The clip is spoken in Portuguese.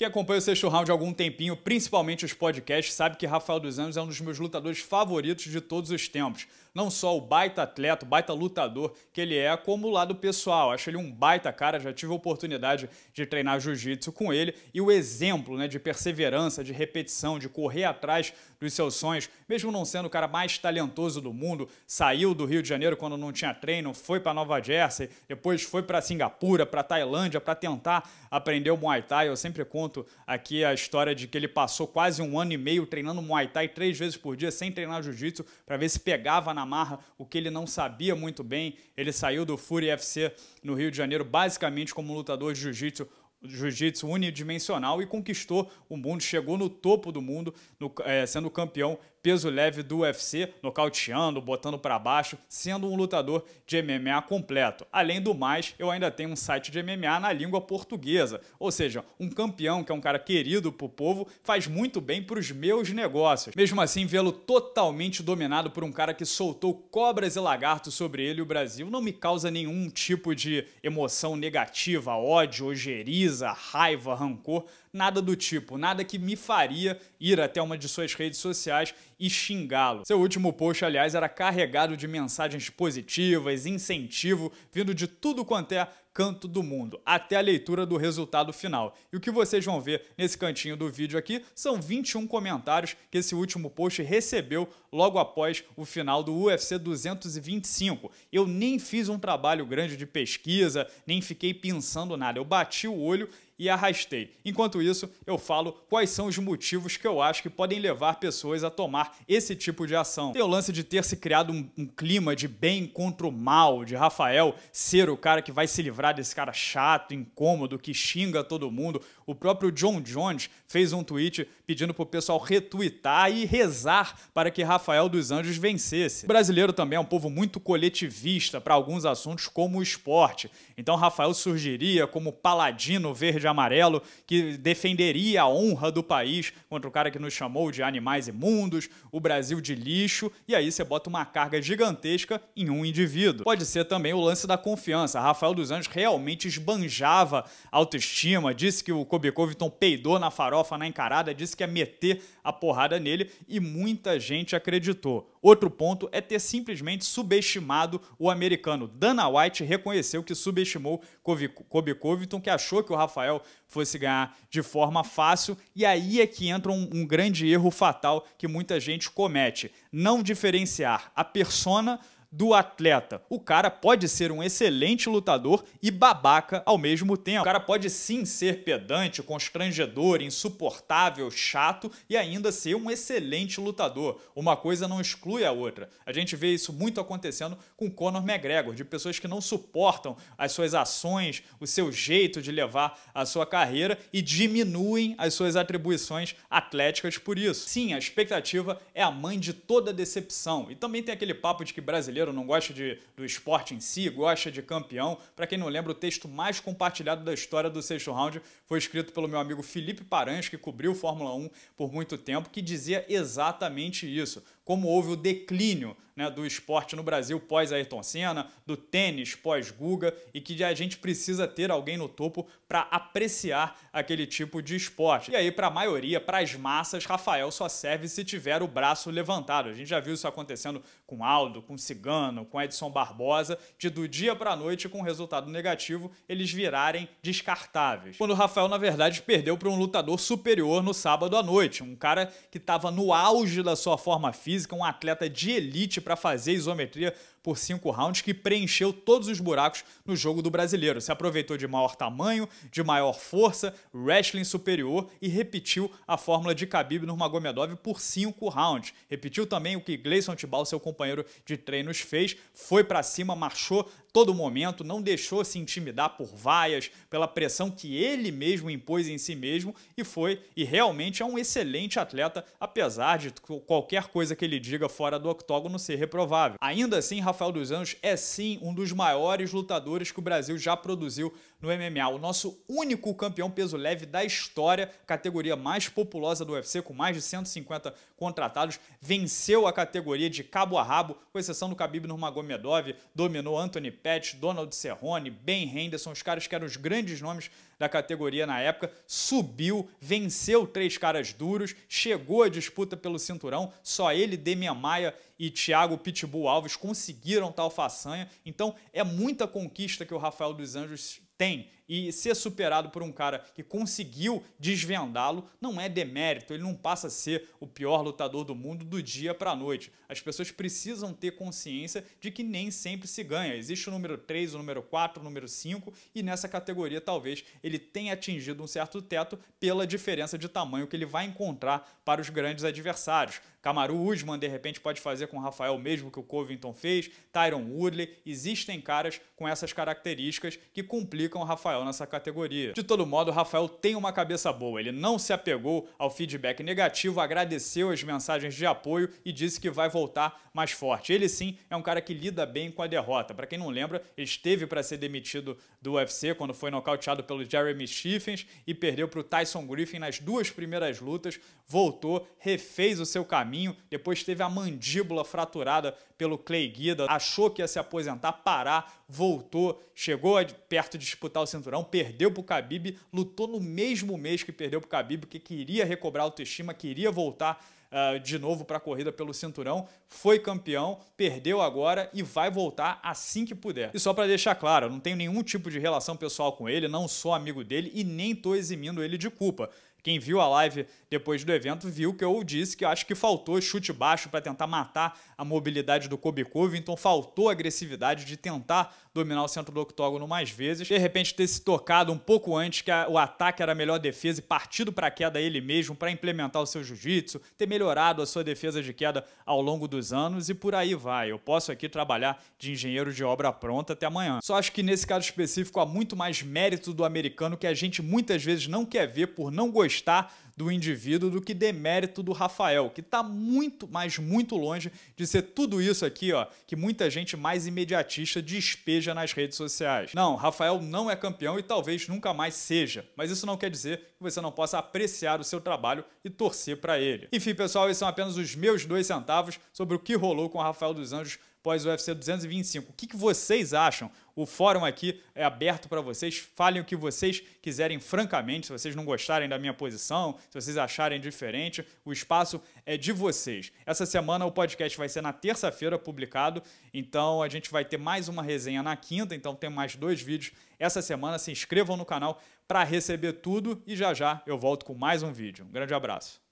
Quem acompanha o Sexto Round há algum tempinho, principalmente os podcasts, sabe que Rafael dos Anjos é um dos meus lutadores favoritos de todos os tempos. Não só o baita atleta, o baita lutador que ele é, como o lado pessoal. Acho ele um baita cara, já tive a oportunidade de treinar jiu-jitsu com ele e o exemplo né, de perseverança, de repetição, de correr atrás dos seus sonhos, mesmo não sendo o cara mais talentoso do mundo, saiu do Rio de Janeiro quando não tinha treino, foi para Nova Jersey, depois foi para Singapura, para Tailândia, para tentar aprender o Muay Thai. Eu sempre conto aqui a história de que ele passou quase um ano e meio treinando Muay Thai três vezes por dia, sem treinar Jiu-Jitsu, para ver se pegava na marra o que ele não sabia muito bem. Ele saiu do Fury FC no Rio de Janeiro, basicamente como lutador de Jiu-Jitsu jiu-jitsu unidimensional e conquistou o mundo, chegou no topo do mundo, no, é, sendo campeão peso leve do UFC, nocauteando, botando para baixo, sendo um lutador de MMA completo. Além do mais, eu ainda tenho um site de MMA na língua portuguesa, ou seja, um campeão que é um cara querido pro povo faz muito bem pros meus negócios. Mesmo assim, vê-lo totalmente dominado por um cara que soltou cobras e lagartos sobre ele e o Brasil não me causa nenhum tipo de emoção negativa, ódio, ojeriza, raiva, rancor, nada do tipo, nada que me faria ir até uma de suas redes sociais e xingá-lo. Seu último post, aliás, era carregado de mensagens positivas, incentivo, vindo de tudo quanto é canto do mundo, até a leitura do resultado final. E o que vocês vão ver nesse cantinho do vídeo aqui são 21 comentários que esse último post recebeu logo após o final do UFC 225. Eu nem fiz um trabalho grande de pesquisa, nem fiquei pensando nada. Eu bati o olho e arrastei. Enquanto isso, eu falo quais são os motivos que eu acho que podem levar pessoas a tomar esse tipo de ação. Tem o lance de ter se criado um, um clima de bem contra o mal, de Rafael ser o cara que vai se livrar desse cara chato, incômodo, que xinga todo mundo, o próprio John Jones fez um tweet pedindo para o pessoal retuitar e rezar para que Rafael dos Anjos vencesse. O brasileiro também é um povo muito coletivista para alguns assuntos como o esporte. Então Rafael surgiria como paladino verde-amarelo que defenderia a honra do país contra o cara que nos chamou de animais imundos, o Brasil de lixo, e aí você bota uma carga gigantesca em um indivíduo. Pode ser também o lance da confiança. Rafael dos Anjos realmente esbanjava autoestima, disse que o Covington peidou na farofa, na encarada, disse que ia meter a porrada nele e muita gente acreditou. Outro ponto é ter simplesmente subestimado o americano. Dana White reconheceu que subestimou Kobe Covington, que achou que o Rafael fosse ganhar de forma fácil, e aí é que entra um, um grande erro fatal que muita gente comete: não diferenciar a persona do atleta. O cara pode ser um excelente lutador e babaca ao mesmo tempo. O cara pode sim ser pedante, constrangedor, insuportável, chato e ainda ser um excelente lutador. Uma coisa não exclui a outra. A gente vê isso muito acontecendo com Conor McGregor, de pessoas que não suportam as suas ações, o seu jeito de levar a sua carreira e diminuem as suas atribuições atléticas por isso. Sim, a expectativa é a mãe de toda decepção. E também tem aquele papo de que brasileiro brasileiro, não gosta de, do esporte em si, gosta de campeão. Para quem não lembra, o texto mais compartilhado da história do sexto round foi escrito pelo meu amigo Felipe Paranhos, que cobriu Fórmula 1 por muito tempo, que dizia exatamente isso como houve o declínio né, do esporte no Brasil pós Ayrton Senna, do tênis pós Guga e que a gente precisa ter alguém no topo para apreciar aquele tipo de esporte. E aí, para a maioria, para as massas, Rafael só serve se tiver o braço levantado. A gente já viu isso acontecendo com Aldo, com Cigano, com Edson Barbosa, de do dia para a noite, com resultado negativo, eles virarem descartáveis. Quando o Rafael, na verdade, perdeu para um lutador superior no sábado à noite, um cara que estava no auge da sua forma física física, um atleta de elite para fazer isometria por cinco rounds que preencheu todos os buracos no jogo do brasileiro. Se aproveitou de maior tamanho, de maior força, wrestling superior e repetiu a fórmula de Khabib Nurmagomedov por cinco rounds. Repetiu também o que Gleison Tibal, seu companheiro de treinos, fez, foi para cima, marchou todo momento, não deixou se intimidar por vaias, pela pressão que ele mesmo impôs em si mesmo e foi e realmente é um excelente atleta, apesar de qualquer coisa que ele diga fora do octógono ser reprovável. Ainda assim, Rafael dos Anjos é sim um dos maiores lutadores que o Brasil já produziu no MMA, o nosso único campeão peso leve da história, categoria mais populosa do UFC com mais de 150 contratados, venceu a categoria de cabo a rabo, com exceção do Khabib Nurmagomedov, dominou Anthony Pettit, Donald Cerrone, Ben Henderson, os caras que eram os grandes nomes da categoria na época, subiu, venceu três caras duros, chegou à disputa pelo cinturão, só ele, Demian Maia e Thiago Pitbull Alves conseguiram tal façanha. Então é muita conquista que o Rafael dos Anjos tem e ser superado por um cara que conseguiu desvendá-lo não é demérito, ele não passa a ser o pior lutador do mundo do dia para a noite. As pessoas precisam ter consciência de que nem sempre se ganha. Existe o número 3, o número 4, o número 5 e nessa categoria talvez ele tenha atingido um certo teto pela diferença de tamanho que ele vai encontrar para os grandes adversários. Camaru Usman, de repente, pode fazer com o Rafael mesmo que o Covington fez, Tyron Woodley, existem caras com essas características que complicam o Rafael Rafael nessa categoria. De todo modo, o Rafael tem uma cabeça boa, ele não se apegou ao feedback negativo, agradeceu as mensagens de apoio e disse que vai voltar mais forte. Ele sim é um cara que lida bem com a derrota. Para quem não lembra, ele esteve para ser demitido do UFC quando foi nocauteado pelo Jeremy Stephens e perdeu para o Tyson Griffin nas duas primeiras lutas, voltou, refez o seu caminho, depois teve a mandíbula fraturada pelo Clay Guida, achou que ia se aposentar, parar, voltou, chegou perto de disputar o cinturão cinturão, perdeu pro Khabib, lutou no mesmo mês que perdeu pro Khabib, que queria recobrar a autoestima, queria voltar Uh, de novo para a corrida pelo cinturão, foi campeão, perdeu agora e vai voltar assim que puder. E só para deixar claro, não tenho nenhum tipo de relação pessoal com ele, não sou amigo dele e nem estou eximindo ele de culpa. Quem viu a live depois do evento viu que eu disse que eu acho que faltou chute baixo para tentar matar a mobilidade do Kobe então faltou agressividade de tentar dominar o centro do octógono mais vezes. De repente ter se tocado um pouco antes que a, o ataque era a melhor defesa e partido para a queda ele mesmo para implementar o seu jiu-jitsu, ter melhorado a sua defesa de queda ao longo dos anos e por aí vai. Eu posso aqui trabalhar de engenheiro de obra pronta até amanhã. Só acho que nesse caso específico há muito mais mérito do americano que a gente muitas vezes não quer ver por não gostar gostar do indivíduo do que demérito do Rafael, que está muito, mas muito longe de ser tudo isso aqui, ó, que muita gente mais imediatista despeja nas redes sociais. Não, Rafael não é campeão e talvez nunca mais seja, mas isso não quer dizer que você não possa apreciar o seu trabalho e torcer para ele. Enfim, pessoal, esses são apenas os meus dois centavos sobre o que rolou com o Rafael dos Anjos pós-UFC 225. O que, que vocês acham? O fórum aqui é aberto para vocês. Falem o que vocês quiserem, francamente. Se vocês não gostarem da minha posição, se vocês acharem diferente, o espaço é de vocês. Essa semana o podcast vai ser na terça-feira publicado. Então a gente vai ter mais uma resenha na quinta. Então tem mais dois vídeos essa semana. Se inscrevam no canal para receber tudo. E já já eu volto com mais um vídeo. Um grande abraço.